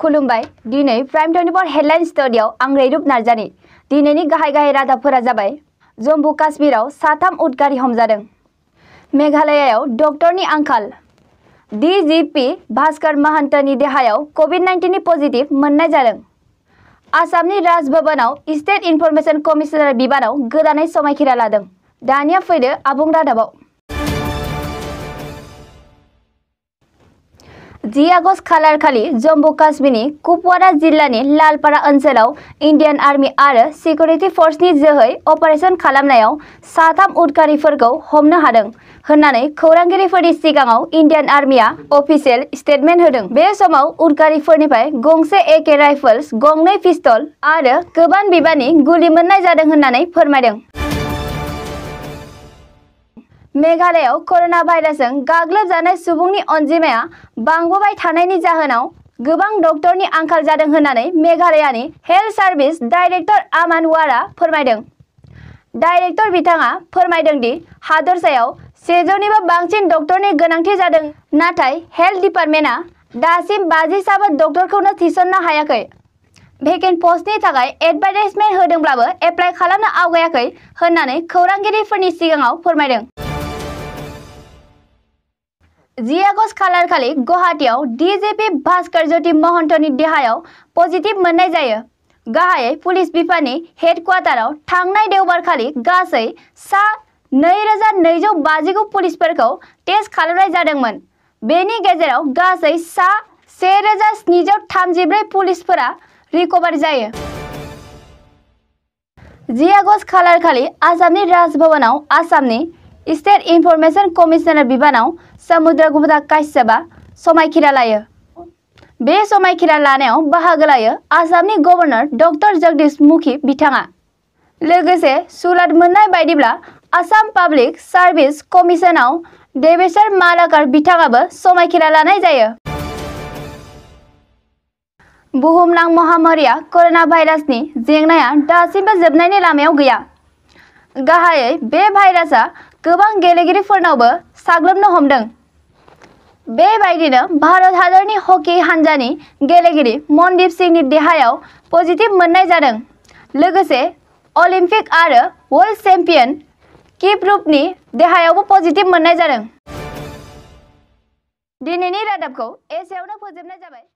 खुलुमबाय दिनै prime twenty four headline स्टुडिय'आव आं रैरुप नार्जारि दिनैनि गाहाय गाहाय रादाबफोरा जाबाय जम्मु काश्मीराव साथाम उदगारि हमजादों मेघालयाव डक्टरनि आंखाल डिजिपि भास्कर महंत देहायाव कभिड नाइन्टिननि पजिटिभ मोन्नाय जादों आसामनि स्टेट इनफरमेशन कमिशनार बिबानाव गोदानै समायखिरा लादों दानिया फैदो आबुं रादाबाव जि आगस्ट खालार खालि जम्मु काश्मीरनि कुपवारा जिल्लानि लालपारा ओनसोलाव इंडियन आर्मी और सिकिउरिटि फोर्स जोहै अपारेशन खालामनायाव उदकारी हमने हमनो हादों होननानै खौरांगिरिफोरनि सिगाङाव इन्डियान आर्मिया अफिसियेल स्टेटमेन्ट होदों बे समाव उदखारिफोरनिफ्राय गंसे एके राइफल्स गंनै पिस्टल और गुली बिबांनि गुलि मेघालय कोरोना भाइरासजों गाग्लोबजानाय सुबुंनि अनजिमाया बांबोबाय थानायनि जाहोनाव डॉक्टर की आंखाल जादों होननानै हेल्थ सार्भिस डायरेक्टर आमान वारा फोरमायदों डाइरेक्टर बिथाङा फोरमायदों दि हादरसायाव सेजौनिबो बांसिन डक्टरनि गोनांथि जादों नाथाय हेल्थ डिपार्टमेंटा दासिम बाजिसाबो डक्टरखौनो थिसननो हायाखै भेकेन्ट पस्टनि थाखाय एडभार्टाइजमेन्ट होदोंब्लाबो एप्लाइ खालामनो आवगायाखै खौरांगिरिफोरनि सिगाङाव फोरमायदों जियागस खालारखालि गुवाहाटीयाव डिजिपि भास्कर ज्योति महन्तनि देहायाव पजिटिभ मोननाय जायो गाहायै पुलिस बिफानि हेड क्वार्टाराव थांनाय देवबारखालि गासै सा नैरोजा नैजौ बाजिगु पुलिसफोरखौ टेस्ट खालामनाय जादोंमोन बेनि गेजेराव गासै सा सेरोजा स्निजौ थामजिब्रै पुलिसफोरा रिकभार जायो जि खालारखालि आसामनि राजभवनाव आसामनि स्टेट इनफरमेशन कमिशनार बिबानाव समुद्र गुप्ता काश्यपआ समायखिरा लायो बे समायखिरा लानायाव बाहागो लायो आसामनि गभर्नर डक्टर जगदीश मुखी बिथाङा लोगोसे सुलाद मोननाय बायदिब्ला आसाम पाब्लिक सार्भिस कमिशनाव देबेशर मालाकार बिथाङाबो समायखिरा लानाय जायो बुहुमनां महामारिया कर'ना भाइरासनि जेंनाया दासिमबो जोबनायनि लामायाव गैया गाहायै बे भाइरासआ गोबां गेलेगिरिफोरनावबो साग्लोबनो हमदों बेबायदिनो भारत हादरनि हकि हान्जानि गेलेगिरि मनदीप सिंहनि देहायाव पजिटिभ मोननाय जादों लोगोसे अलिम्पिक आरो वर्ल्ड चेम्पियन किपरुपनि देहायावबो पजिटिभ मोननाय जादों दिनैनि रादाबखौ एसेयावनो फोजोबनाय जाबाय